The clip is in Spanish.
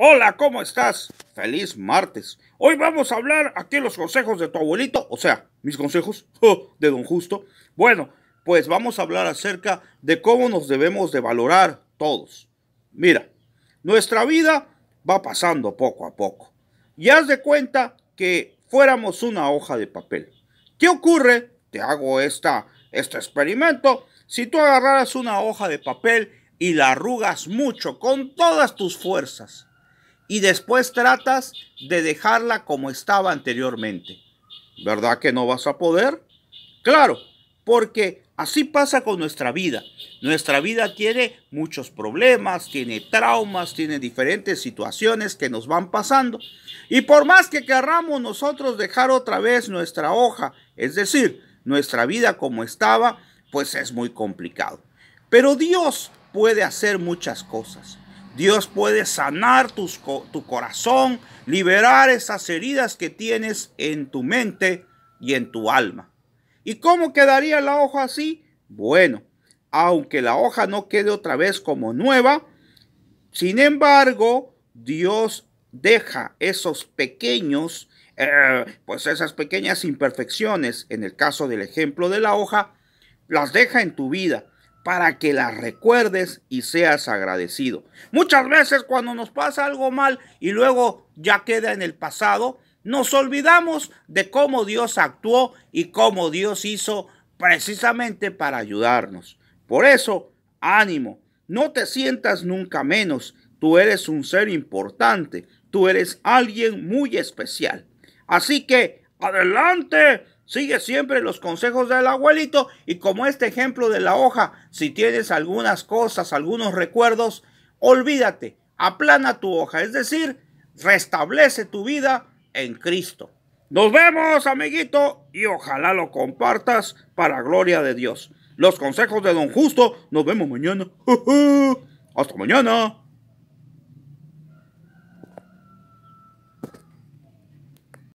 Hola, ¿cómo estás? Feliz martes. Hoy vamos a hablar aquí los consejos de tu abuelito, o sea, mis consejos oh, de don Justo. Bueno, pues vamos a hablar acerca de cómo nos debemos de valorar todos. Mira, nuestra vida va pasando poco a poco. Y haz de cuenta que fuéramos una hoja de papel. ¿Qué ocurre? Te hago esta, este experimento. Si tú agarraras una hoja de papel y la arrugas mucho con todas tus fuerzas, y después tratas de dejarla como estaba anteriormente. ¿Verdad que no vas a poder? Claro, porque así pasa con nuestra vida. Nuestra vida tiene muchos problemas, tiene traumas, tiene diferentes situaciones que nos van pasando. Y por más que querramos nosotros dejar otra vez nuestra hoja, es decir, nuestra vida como estaba, pues es muy complicado. Pero Dios puede hacer muchas cosas. Dios puede sanar tu corazón, liberar esas heridas que tienes en tu mente y en tu alma. ¿Y cómo quedaría la hoja así? Bueno, aunque la hoja no quede otra vez como nueva, sin embargo, Dios deja esos pequeños, eh, pues esas pequeñas imperfecciones, en el caso del ejemplo de la hoja, las deja en tu vida para que la recuerdes y seas agradecido. Muchas veces cuando nos pasa algo mal y luego ya queda en el pasado, nos olvidamos de cómo Dios actuó y cómo Dios hizo precisamente para ayudarnos. Por eso, ánimo, no te sientas nunca menos. Tú eres un ser importante, tú eres alguien muy especial. Así que, adelante, Sigue siempre los consejos del abuelito y como este ejemplo de la hoja, si tienes algunas cosas, algunos recuerdos, olvídate, aplana tu hoja, es decir, restablece tu vida en Cristo. Nos vemos, amiguito, y ojalá lo compartas para gloria de Dios. Los consejos de Don Justo, nos vemos mañana. Hasta mañana.